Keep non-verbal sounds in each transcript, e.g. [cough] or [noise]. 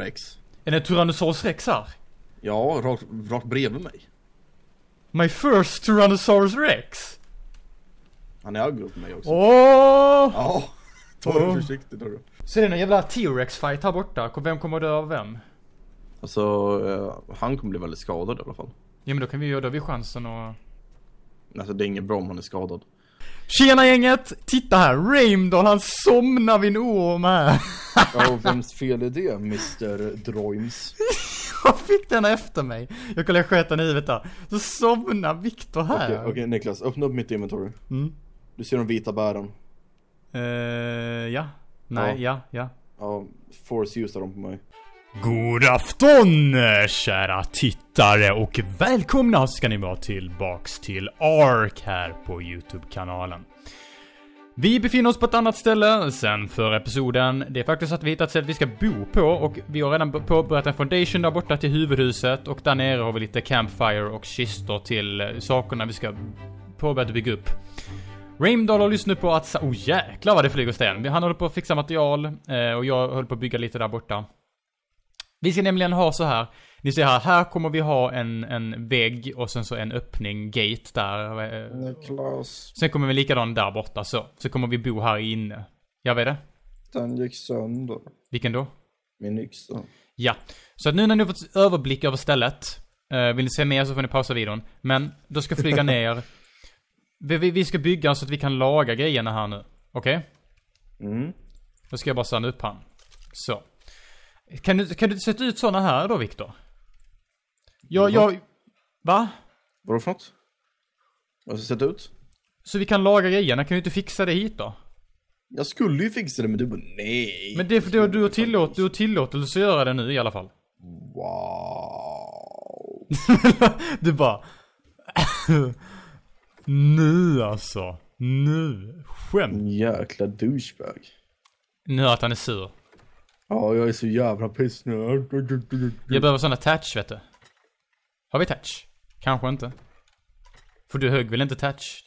Rex? Är det Tyrannosaurus Rex här? Ja, rakt, rakt bredvid mig. My first Tyrannosaurus Rex? Han är aggro på mig också. Åh! Oh! Ja, ta det oh. försiktigt nu Så är det någon jävla T-Rex fight här borta. Vem kommer att dö av vem? Alltså, eh, han kommer bli väldigt skadad i alla fall. Ja men då kan vi ju, då vi chansen att... Alltså det är inget bra om han är skadad. Tjena gänget! Titta här, Raimdal han somnar vid en orm här. Ja, och vems fel är det, Mr. Droims? jag [laughs] fick den efter mig. Jag kollade den i huvudet där. Så somnar Viktor här. Okej, okay, okay, Niklas, öppna upp mitt inventory. Mm. Du ser de vita bären. Uh, ja. Nej, ja, ja. Ja, ja force usar dem på mig. God afton kära tittare och välkomna ska ni vara tillbaks till ARK här på YouTube-kanalen. Vi befinner oss på ett annat ställe sen förra episoden. Det är faktiskt så att vi hittat ett ställe vi ska bo på och vi har redan påbörjat en foundation där borta till huvudhuset och där nere har vi lite campfire och kistor till eh, sakerna vi ska påbörja att bygga upp. Raimdal har lyssnat på att... Oh jäklar vad det flyger sten! Han håller på att fixa material eh, och jag håller på att bygga lite där borta. Vi ska nämligen ha så här. Ni ser här, här kommer vi ha en, en vägg och sen så en öppning, gate där. Niklas. Sen kommer vi likadant där borta så. Så kommer vi bo här inne. Jag vet det. Den gick sönder. Vilken då? Min yxa. Ja. Så att nu när ni har fått överblick över stället. Eh, vill ni se mer så får ni pausa videon. Men då ska flyga [laughs] ner. Vi, vi, vi, ska bygga så att vi kan laga grejerna här nu. Okej? Okay? Mm. Då ska jag bara stanna upp han. Så. Kan du, kan du sätta ut sådana här då, Viktor? Ja, jag... Va? Vadå för något? Vad ska jag sätta ut? Så vi kan laga grejerna, kan du inte fixa det hit då? Jag skulle ju fixa det men du bara nej. Men det är för då du har, tillåt, du har tillåtelse att göra det nu i alla fall. Wow. [laughs] du bara... [laughs] nu alltså. Nu. Skämt. Jäkla douchebag. Nu att han är sur. Ja, jag är så jävla pissnödig. Jag behöver sån touch vet du. Har vi touch? Kanske inte. För du högg väl inte touch?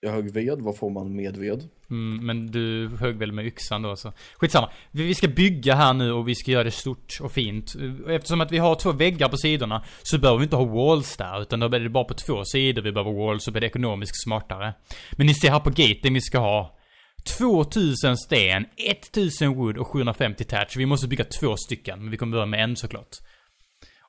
Jag högg ved, vad får man med ved? Mm, men du högg väl med yxan då så. Skitsamma. Vi, vi ska bygga här nu och vi ska göra det stort och fint. Eftersom att vi har två väggar på sidorna så behöver vi inte ha walls där. Utan då är det bara på två sidor vi behöver walls så blir det ekonomiskt smartare. Men ni ser här på gaten vi ska ha 2000 sten, 1000 wood och 750 thatch. Vi måste bygga två stycken, men vi kommer börja med en såklart.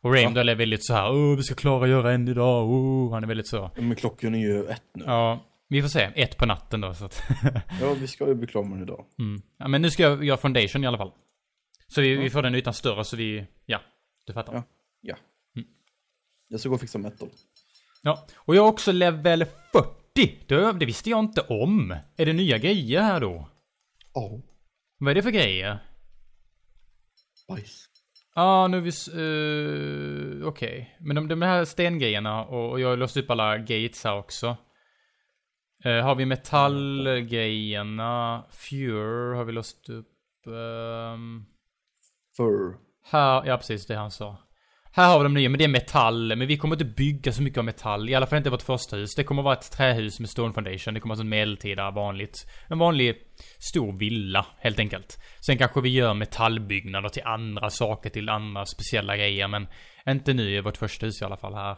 Och Ramdal ja. är väldigt så här, åh vi ska klara att göra en idag, åh, han är väldigt så. Men klockan är ju ett nu. Ja, vi får se. Ett på natten då så att [laughs] Ja, vi ska ju bli klara med den idag. Mm. Ja, men nu ska jag göra foundation i alla fall. Så vi, ja. vi får den ytan större så vi, ja, du fattar. Ja. ja. Mm. Jag ska gå och fixa metal. Ja, och jag är också level 40. 40? Det, det visste jag inte om. Är det nya grejer här då? Ja. Oh. Vad är det för grejer? Bajs. Ja, ah, nu vis... Uh, eh, Okej. Okay. Men de, de här stengrejerna och, och jag har låst upp alla gates här också. Uh, har vi metallgrejerna? Fure har vi låst upp. Um, Fur. Här, ja precis det han sa. Här har vi de nya, men det är metall. Men vi kommer inte bygga så mycket av metall. I alla fall inte vårt första hus. Det kommer vara ett trähus med stone foundation. Det kommer vara en medeltida vanligt. En vanlig stor villa, helt enkelt. Sen kanske vi gör metallbyggnader till andra saker, till andra speciella grejer. Men inte nu i vårt första hus i alla fall här.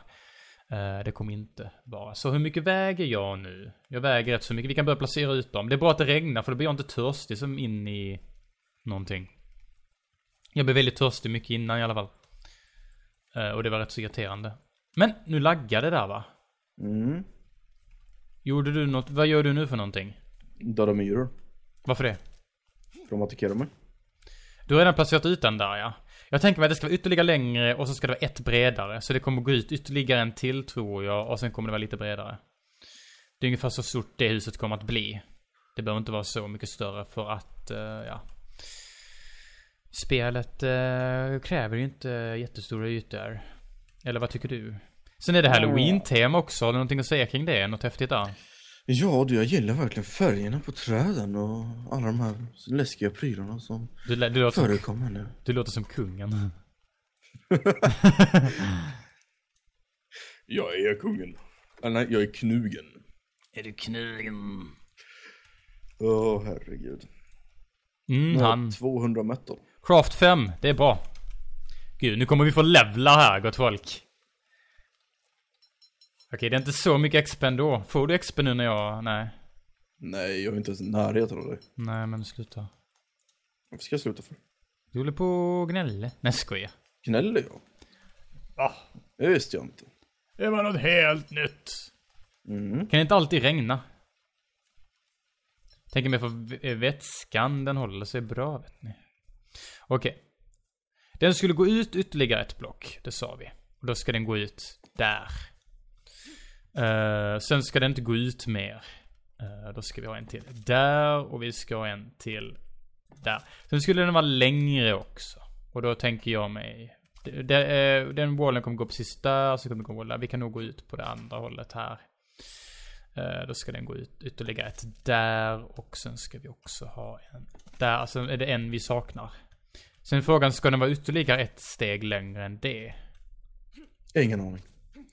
Eh, det kommer inte vara. Så hur mycket väger jag nu? Jag väger rätt så mycket. Vi kan börja placera ut dem. Det är bra att det regnar för då blir jag inte törstig som in i någonting. Jag blev väldigt törstig mycket innan i alla fall. Eh, och det var rätt så irriterande. Men nu laggade det där va? Mm. Gjorde du något? Vad gör du nu för någonting? Döda myror. Varför det? För de attackerar mig. Du har redan placerat ut den där ja. Jag tänker mig att det ska vara ytterligare längre och så ska det vara ett bredare. Så det kommer gå ut ytterligare en till tror jag och sen kommer det vara lite bredare. Det är ungefär så stort det huset kommer att bli. Det behöver inte vara så mycket större för att, eh, ja. Spelet eh, kräver ju inte jättestora ytor. Eller vad tycker du? Sen är det halloween-tema också. Har du någonting att säga kring det? Något häftigt där? Ja du, jag gillar verkligen färgerna på träden och alla de här läskiga prylarna som du, du låter förekommer nu. Du låter som kungen. [laughs] jag är kungen. Eller nej, jag är knugen. Är du knugen? Åh oh, herregud. Mm, han. 200 meter. Craft 5, det är bra. Gud, nu kommer vi få levla här gott folk. Okej, det är inte så mycket XP ändå. Får du XP nu när jag... Nej. Nej, jag är inte ens i närheten av dig. Nej, men sluta. Varför ska jag sluta för? Du håller på och gnäller. Nej, skojar. Gnäller jag? Va? Det visste jag inte. Det var något helt nytt. Mm. Kan det inte alltid regna? Tänker mig för eh, vätskan den håller sig bra, vet ni. Okej. Okay. Den skulle gå ut ytterligare ett block, det sa vi. Och då ska den gå ut där. Uh, sen ska den inte gå ut mer. Uh, då ska vi ha en till där och vi ska ha en till där. Sen skulle den vara längre också. Och då tänker jag mig... Eh, den wallen kommer gå precis där, så kommer den gå där. Vi kan nog gå ut på det andra hållet här. Då ska den gå ut ytterligare ett där och sen ska vi också ha en där. Sen alltså, är det en vi saknar. Sen frågan, ska den vara ytterligare ett steg längre än det? Ingen aning. Vet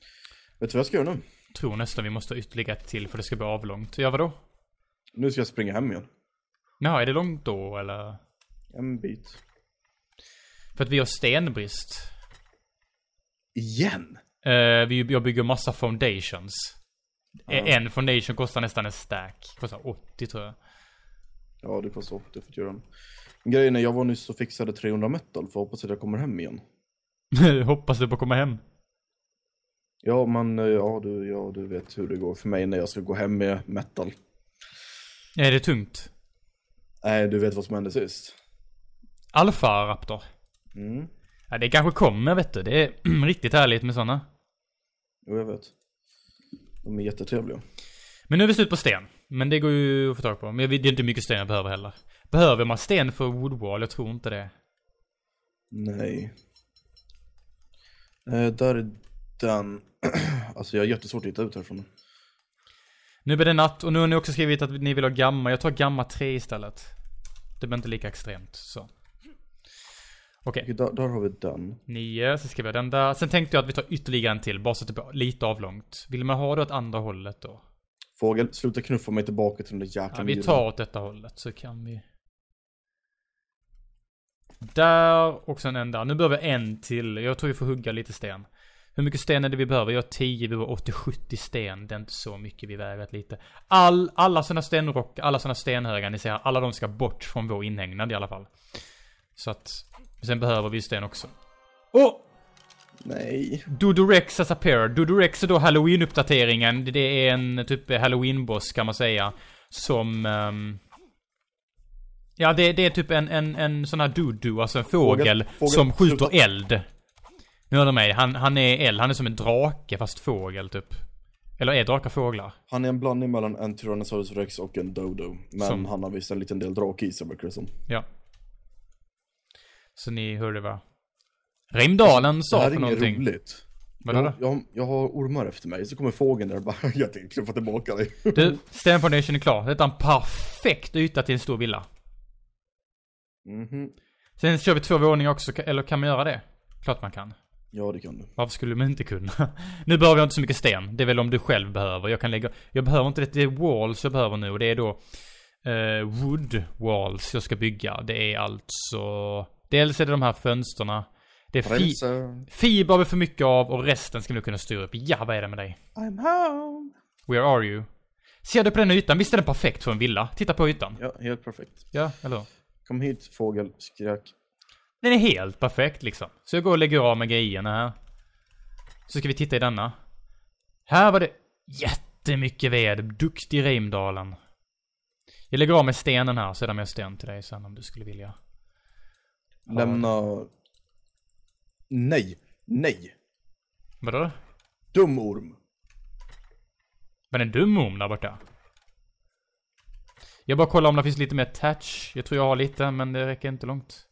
du vad jag ska göra nu? Tror nästan vi måste ha ytterligare ett till för det ska bli avlångt. Ja, vadå? Nu ska jag springa hem igen. Jaha, är det långt då eller? En bit. För att vi har stenbrist. Igen? Uh, vi, jag bygger massa foundations. Uh. En foundation kostar nästan en stack. Kostar 80 tror jag. Ja, det kostar 80 för att göra den. Grejen är, jag var nyss och fixade 300 metal för jag hoppas att jag kommer hem igen. [laughs] hoppas du på att komma hem? Ja, men eh, ja du, ja, du vet hur det går för mig när jag ska gå hem med metal. Är det tungt? Nej, du vet vad som hände sist. Alfa Raptor. Mm. Ja, det kanske kommer vet du. Det är [clears throat] riktigt härligt med sådana. Jo, jag vet. De är jättetrevliga. Men nu är vi slut på sten. Men det går ju att få tag på. Men det är inte mycket sten jag behöver heller. Behöver man sten för woodwall? Jag tror inte det. Nej. Eh, där är den. [clears throat] alltså jag har jättesvårt att hitta ut härifrån. Nu blir det natt och nu har ni också skrivit att ni vill ha gamma. Jag tar gamma 3 istället. Det blir inte lika extremt så. Okej. Okay. Där, där, har vi den. 9, så skriver jag den där. Sen tänkte jag att vi tar ytterligare en till, bara så att det blir lite avlångt. Vill man ha det åt andra hållet då? Fågel, sluta knuffa mig tillbaka till den där jäkla ja, Vi tar åt detta hållet så kan vi där och sen en där. Nu behöver jag en till. Jag tror vi får hugga lite sten. Hur mycket sten är det vi behöver? Jag har 10, vi har 80-70 sten. Det är inte så mycket, vi väger lite. All, alla sådana stenrock, alla sådana stenhögar ni ser, alla de ska bort från vår inhägnad i alla fall. Så att, sen behöver vi sten också. Åh! Oh! Nej. Dodorex has appeared. Dodorex är då halloween-uppdateringen. Det är en typ halloween-boss kan man säga. Som... Um, Ja, det, det är typ en, en, en sån här dudu, alltså en fågel, fågel, fågel som skjuter sluta. eld. Nu hör du mig. Han, han är eld. Han är som en drake, fast fågel typ. Eller är drakar fåglar? Han är en blandning mellan en Tyrannosaurus rex och en dodo. Men som... han har visst en liten del drake i sig, verkar som. Ja. Så ni hörde vad Rimdalen alltså, sa för någonting. Det här är inget roligt. Vad Jag, jag, jag, har ormar efter mig, så kommer fågeln där och bara, [laughs] jag tänkte kluffa tillbaka dig. du, Stanford Nation är klar. Detta är en perfekt yta till en stor villa. Mm -hmm. Sen kör vi två våningar också, eller kan man göra det? Klart man kan. Ja, det kan du. Varför skulle man inte kunna? [laughs] nu behöver jag inte så mycket sten. Det är väl om du själv behöver. Jag kan lägga... Jag behöver inte det. Det är walls jag behöver nu och det är då... Uh, wood walls jag ska bygga. Det är alltså... Dels är det de här fönsterna. Det är fi fiber har vi för mycket av och resten ska vi kunna styra upp. Ja, vad är det med dig? I'm home. Where are you? Ser du på den ytan? Visst är den perfekt för en villa? Titta på ytan. Ja, helt perfekt. Ja, eller hur? Kom hit fågel, skrök. Den är helt perfekt liksom. Så jag går och lägger av med grejerna här. Så ska vi titta i denna. Här var det jättemycket ved. Duktig Reimdalen. Jag lägger av med stenen här så är det mer sten till dig sen om du skulle vilja. Lämna... Nej. Nej. Vadå? Dum orm. Var det en dum orm där borta? Jag bara kollar om det finns lite mer touch. Jag tror jag har lite, men det räcker inte långt.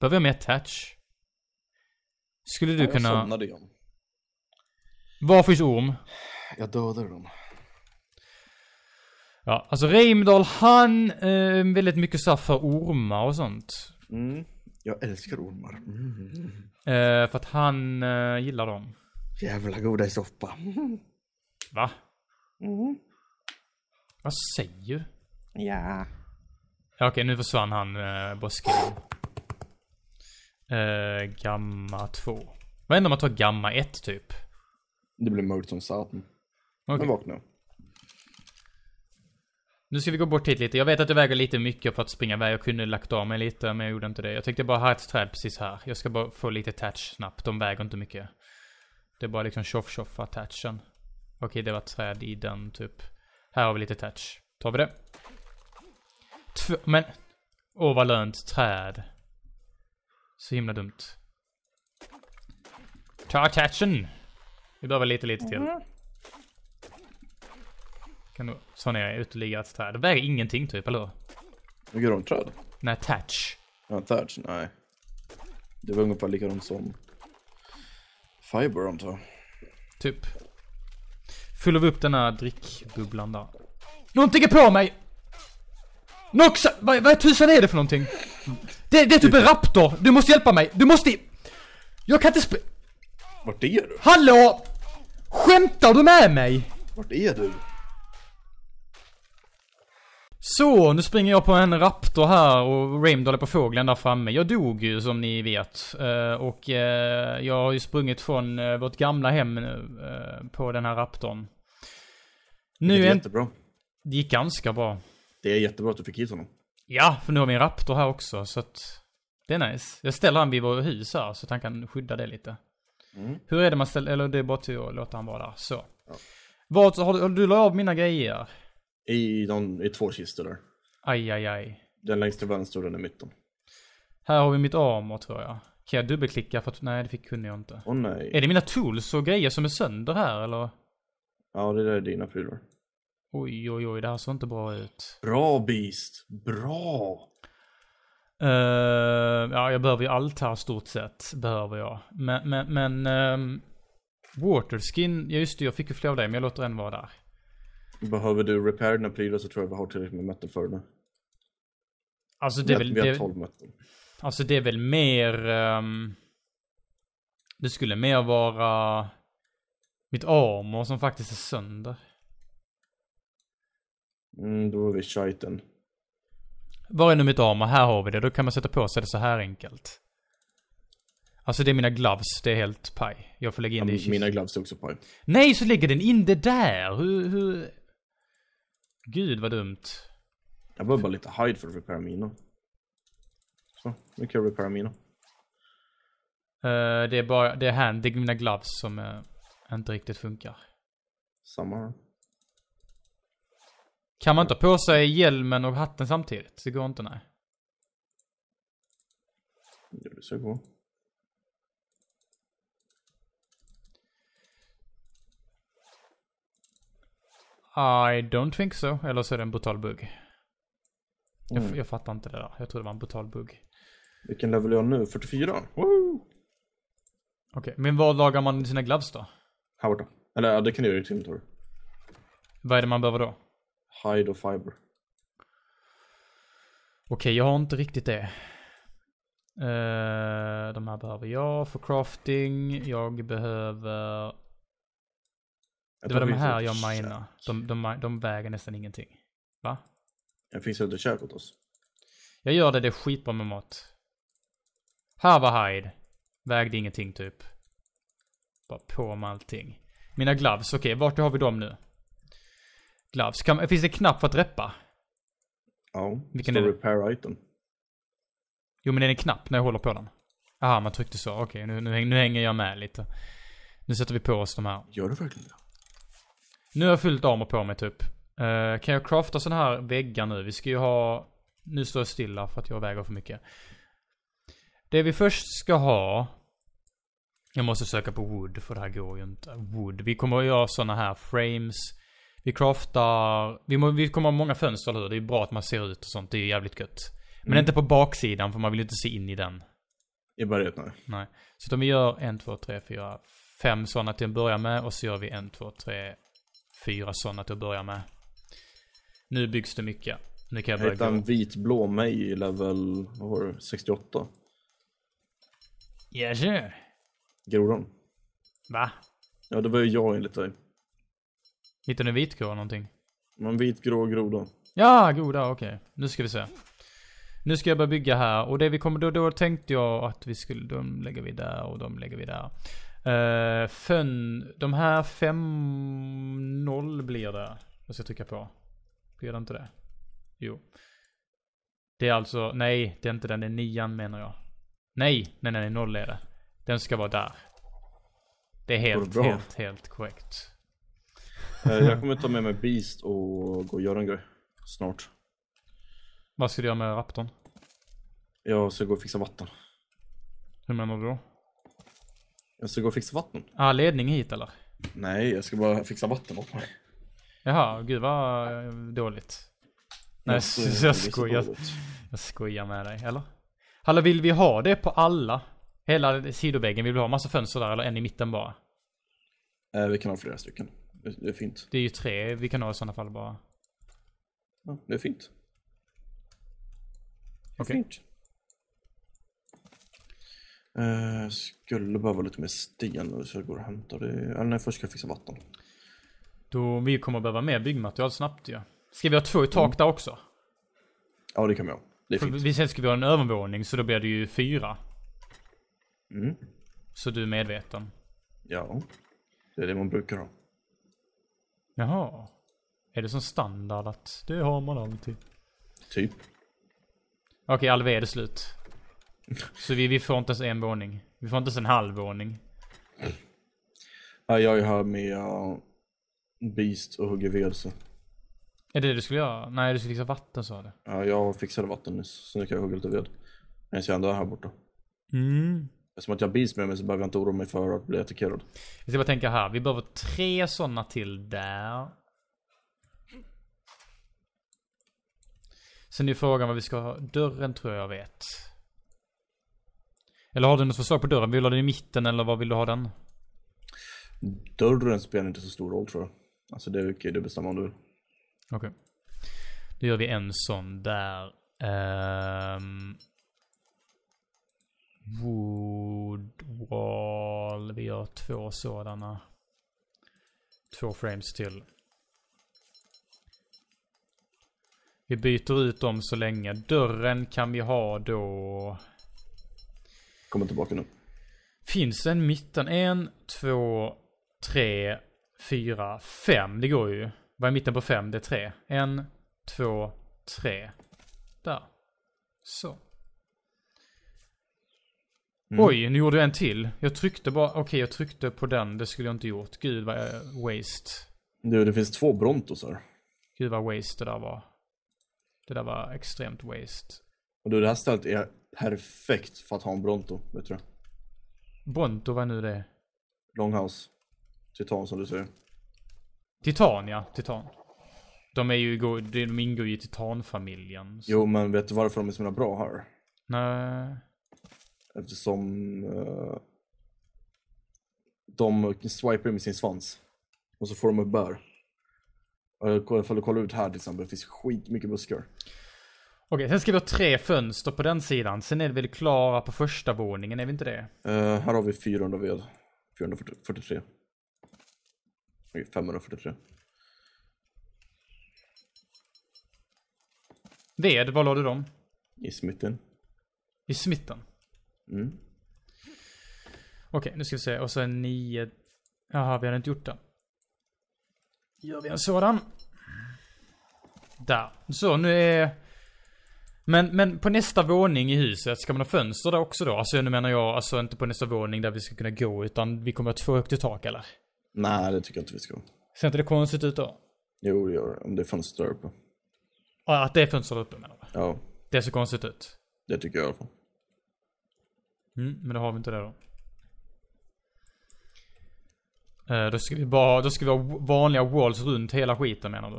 Behöver jag mer touch? Skulle du kunna... Jag somnade igen. Var finns orm? Jag dödade dem. Ja, alltså Reimdal han eh, väldigt mycket så för ormar och sånt. Mm. Jag älskar ormar. Mm. Eh, för att han eh, gillar dem. Jävla goda i soppa. Va? Mm. Vad säger du? Ja. ja okej, nu försvann han, eh, Boskin. Eh, gamma 2. Vad händer om man tar gamma 1 typ? Det blir Molton Sarten. Okay. Men vakna. Nu ska vi gå bort hit lite. Jag vet att det väger lite mycket för att springa iväg. Jag kunde lagt av mig lite, men jag gjorde inte det. Jag tänkte bara ha ett träd precis här. Jag ska bara få lite touch snabbt. De väger inte mycket. Det är bara liksom tjoff tjoffa touchen. Okej, det var träd i den typ. Här har vi lite touch. Tar vi det. Två, men... Åh, vad lönt. Träd. Så himla dumt. Ta touchen! Vi behöver lite, lite till. Mhm. Kan du slå ner ytterligare ett träd? Det väger ingenting typ, eller hur? Hugger de träd? Nej, touch. Ja, touch? Nej. Det var ungefär likadant som Fiber antar jag. Typ. Fyller vi upp den här drickbubblan där. Någonting är på mig! Noxa! Vad, vad tusan är det för någonting? Det, det är typ en typ raptor! Du måste hjälpa mig! Du måste... Jag kan inte sp... Vart är du? Hallå! Skämtar du med mig? Vart är du? Så, nu springer jag på en raptor här och Raimdal är på fågeln där framme. Jag dog ju som ni vet. Eh, och eh, jag har ju sprungit från eh, vårt gamla hem på den här raptorn. Nu det är jättebra. Det gick ganska bra. Det är jättebra att du fick hit honom. Ja, för nu har vi en Raptor här också så att... Det är nice. Jag ställer han vid vår hus här så att han kan skydda det lite. Mm. Hur är det man ställer, eller det är bara till att låta han vara där. Så. Ja. Vart, har du, du la av mina grejer? I, de, I två kistor där. Aj, aj, aj. Den längst till vänster och den i mitten. Här har vi mitt armor tror jag. Kan jag dubbelklicka för att, nej det fick, kunde jag inte. Åh oh, nej. Är det mina tools och grejer som är sönder här eller? Ja, det där är dina prylar. Oj, oj, oj, det här såg inte bra ut. Bra Beast. Bra! Uh, ja, jag behöver ju allt här stort sett. Behöver jag. Men, men, men um, ehm, Waterskin, ja just det, jag fick ju fler av dig, men jag låter en vara där. Behöver du repair dina prylar så tror jag vi har tillräckligt med metal för det. Alltså det är väl... Vi har 12 metal. Alltså det är väl mer... Um, det skulle mer vara... Mitt armor som faktiskt är sönder. Mm, då har vi shiten. Var är nu mitt armor? Här har vi det. Då kan man sätta på sig det så här enkelt. Alltså det är mina gloves, det är helt paj. Jag får lägga in ja, det i kistan. Mina gloves är också paj. Nej, så lägger den in det där! Hur, hur... Gud vad dumt. Jag behöver bara lite hide för att repara mina. Så, nu kan jag repara mina. Uh, det är bara, det är hand, det är mina gloves som är inte riktigt funkar. Samma här. Kan man inte ha på sig hjälmen och hatten samtidigt? Det går inte, nej. Jo, det ska gå. I don't think so. Eller så är det en brutal bugg. Mm. Jag, jag fattar inte det där. Jag tror det var en brutal bugg. Vilken level är jag nu? 44? Woo! Okej, okay, men vad lagar man sina gloves då? Här borta. Eller ja, det kan du göra i Timtor. Vad är det man behöver då? Hide och fiber. Okej, jag har inte riktigt det. Uh, de här behöver jag för crafting. Jag behöver... Jag det var de här jag minar. De, de, de, väger nästan ingenting. Va? Jag finns inte kök åt oss. Jag gör det, det är skitbra med mat. Här var Hyde. Vägde ingenting typ. Bara på med allting. Mina gloves, okej, okay, vart har vi dem nu? Gloves, kan, finns det knapp för att reppa? Ja, Vilken står är det? repair item. Jo men det är knapp när jag håller på den. Jaha man tryckte så. Okej, okay, nu, nu, nu hänger jag med lite. Nu sätter vi på oss de här. Gör du verkligen det? Nu har jag fullt armor på mig typ. Uh, kan jag crafta sådana här väggar nu? Vi ska ju ha... Nu står jag stilla för att jag väger för mycket. Det vi först ska ha jag måste söka på wood för det här går ju inte. Wood. Vi kommer att göra såna här frames. Vi craftar... Vi, må, vi kommer ha många fönster, eller hur? Det är bra att man ser ut och sånt. Det är ju jävligt gött. Men mm. inte på baksidan för man vill ju inte se in i den. I början nej. Nej. Så om vi gör en, två, tre, fyra, fem sådana till att börja med och så gör vi en, två, tre, fyra sådana till att börja med. Nu byggs det mycket. Nu kan jag börja Jag en vitblå mig i level, vad var det, 68? Yes sir grodan. Va? Ja, det var ju jag enligt dig. Hittade du en vitgrå någonting? En vitgrå groda. Ja, groda, okej. Okay. Nu ska vi se. Nu ska jag börja bygga här och det vi kommer, då, då tänkte jag att vi skulle, de lägger vi där och de lägger vi där. Uh, eh, fön, de här 5-0 blir det. Jag ska trycka på. Blir det inte det? Jo. Det är alltså, nej det är inte den, det är nian menar jag. Nej, nej nej, noll är det. Den ska vara där. Det är helt, det helt, helt korrekt. Eh, jag kommer ta med mig Beast och gå och göra en grej. Snart. Vad ska du göra med raptorn? Jag ska gå och fixa vatten. Hur menar du då? Jag ska gå och fixa vatten. Ah, ledning hit eller? Nej, jag ska bara fixa vatten åt mig. Jaha, gud vad eh, dåligt. Nej, jag, [laughs] jag, skojar. jag skojar med dig, eller? Hallå, vill vi ha det på alla? Hela sidoväggen vill du ha? Massa fönster där eller en i mitten bara? Eh, vi kan ha flera stycken. Det, är fint. Det är ju tre vi kan ha i sådana fall bara. Ja, det är fint. Det är okay. fint. Eh, skulle behöva lite mer sten nu så jag går och hämtar det. Eller nej, först ska jag fixa vatten. Då vi kommer behöva mer byggmaterial snabbt ju. Ja. Ska vi ha två i tak mm. där också? Ja, det kan vi ha. Det är fint. Vi sen ska vi ha en övervåning så då blir det ju fyra. Mm. Så du är medveten? Ja, det är det man brukar ha. Jaha. Är det som standard att det har man alltid? Typ. Okej, okay, Alve är det slut. [laughs] Så vi, vi får inte ens en våning. Vi får inte ens en halv våning. Ja, jag är här med uh, Beast och hugger ved så. Är det det du skulle göra? Nej, du skulle fixa vatten sa du. Ja, jag fixade vatten nyss. Så nu kan jag hugga lite ved. Medan jag ändå är här borta. Mm. Eftersom att jag har beast med mig så behöver jag inte oroa mig för att bli attackerad. Vi ska bara tänka här. Vi behöver tre sådana till där. Sen är ju frågan vad vi ska ha. Dörren tror jag jag vet. Eller har du något förslag på dörren? Vill du ha den i mitten eller var vill du ha den? Dörren spelar inte så stor roll tror jag. Alltså det är okej, du bestämmer om du vill. Okej. Okay. Då gör vi en sån där. Um... Woodwall. Vi gör två sådana. Två frames till. Vi byter ut dem så länge. Dörren kan vi ha då... Kommer tillbaka nu. Finns en mitten? En, två, tre, fyra, fem. Det går ju. Vad är mitten på fem? Det är tre. En, två, tre. Där. Så. Mm. Oj, nu gjorde jag en till. Jag tryckte bara, okej okay, jag tryckte på den, det skulle jag inte gjort. Gud vad waste. Du, det finns två Brontosar. Gud vad waste det där var. Det där var extremt waste. Och du, det här stället är perfekt för att ha en Bronto, vet du Bronto, vad är nu det? Longhouse. Titan som du säger. Titan ja, titan. De är ju, de ingår ju i titanfamiljen. Så. Jo men vet du varför de är så bra här? Nej. Eftersom eh, de swipar med sin svans. Och så får de ett bär. Ifall du kollar ut här till exempel, det finns skitmycket buskar. Okej, sen ska vi ha tre fönster på den sidan. Sen är det väl Klara på första våningen, är vi inte det? Eh, här har vi 400 ved. 443. Okej, 543. Ved, var la du dem? I smitten. I smitten? Mm. Okej, nu ska vi se. Och så sen nio... Jaha, vi hade inte gjort den. Gör vi en sådan. Där. Så, nu är... Men, men på nästa våning i huset, ska man ha fönster där också då? Alltså nu menar jag, alltså inte på nästa våning där vi ska kunna gå, utan vi kommer att ha två högt i tak eller? Nej, det tycker jag inte vi ska. Ser inte det konstigt ut då? Jo, det gör det. Om det är fönster där uppe. Ja, att det är fönster där uppe menar du? Ja. Det ser konstigt ut. Det tycker jag i alla fall. Mm, men då har vi inte det då. Eh, då, ska vi bara, då ska vi ha vanliga walls runt hela skiten menar du?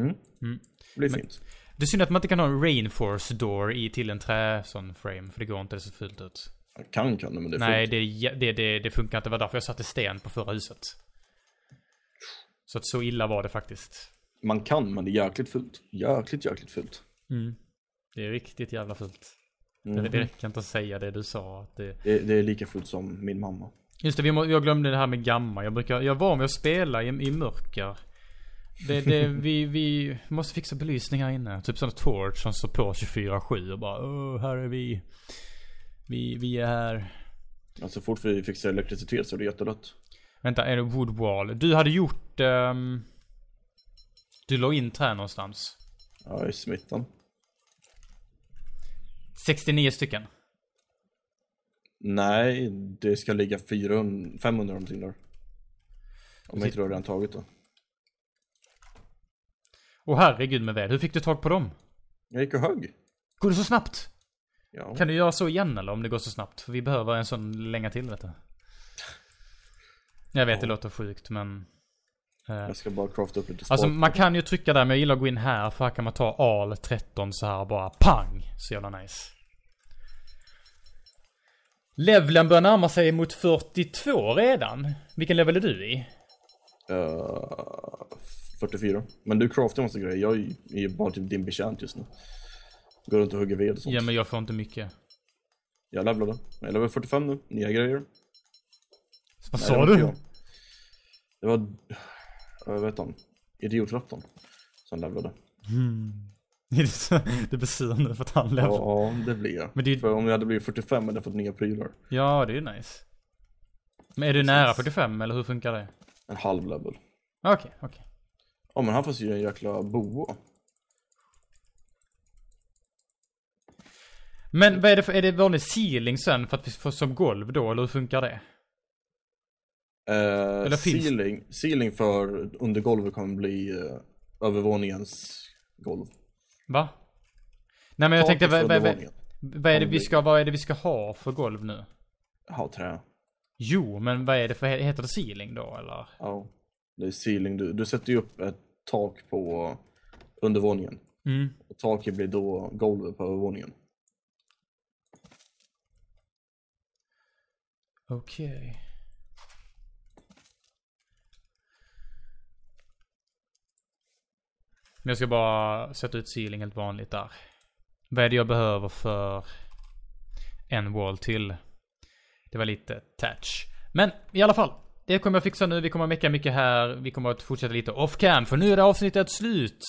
Mm. mm. Det blir fint. Det är synd att man inte kan ha en rainforce door i till en trä sån frame. För det går inte, det ser fult ut. Jag kan kan det men det är Nej, det, det, det, det, funkar inte. Det var därför jag satte sten på förra huset. Så att så illa var det faktiskt. Man kan men det är jäkligt fult. Jäkligt jäkligt fult. Mm. Det är riktigt jävla fult. Mm. Eller direkt kan inte säga det du sa. det... Det, det är lika fullt som min mamma. Just det, vi må, jag glömde det här med gamma. Jag, brukar, jag var med att spela i, i mörker. Det, det, [laughs] vi, vi måste fixa belysning här inne. Typ sån torch som står på 24-7 och bara Åh, här är vi. Vi, vi är här. Ja, så fort vi fixar elektricitet så är det jättelätt. Vänta, är det woodwall? Du hade gjort... Um, du la in trä någonstans. Ja, i smitten. 69 stycken. Nej, det ska ligga 400, 500 någonting där. Om jag inte har redan tagit då. Åh herregud med väl, hur fick du tag på dem? Jag gick och högg. Går det så snabbt? Ja. Kan du göra så igen eller om det går så snabbt? För vi behöver en sån länge till vet du. Jag vet, oh. det låter sjukt men... Eh. Jag ska bara crafta upp lite sport. Alltså man kan ju trycka där men jag gillar att gå in här för här kan man ta al 13 så här bara pang. Så jävla nice. Levlen börjar närma sig mot 42 redan. Vilken level är du i? Uh, eh, 44. Men du craftar massa grejer. Jag är ju bara typ din betjänt just nu. Går runt och hugger ved och sånt. Ja men jag får inte mycket. Jag levlade. Jag är level 45 nu. Nya grejer. Vad sa du? Det var vad vet de? Idiotraptorn. Som levlade. Mm. [laughs] det blir synd för att han levlade. Ja, det blir jag. det... För om jag hade blivit 45 hade jag fått nya prylar. Ja, det är ju nice. Men är du nära 45 eller hur funkar det? En halv level. Okej, okay, okej. Okay. Ja men han får ju en jäkla boa. Men vad är det för, är det vanlig ceiling sen för att vi får som golv då eller hur funkar det? Eh, eller finns... ceiling, ceiling för undergolvet kommer bli eh, övervåningens golv. Va? Nej men jag Taket tänkte, vad, vad, vad, är det vi ska, vad är det vi ska ha för golv nu? Ha trä. Jo, men vad är det för, heter det ceiling då eller? Ja, det är ceiling. Du, du sätter ju upp ett tak på undervåningen. Mm. Och taket blir då golvet på övervåningen. Okej. Okay. Men jag ska bara sätta ut ceiling helt vanligt där. Vad är det jag behöver för en wall till? Det var lite touch. Men i alla fall. Det kommer jag fixa nu. Vi kommer mecka mycket här. Vi kommer att fortsätta lite off cam. För nu är det avsnittet slut.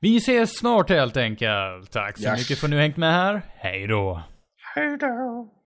Vi ses snart helt enkelt. Tack så yes. mycket för att ni hängt med här. Hej då. Hej då.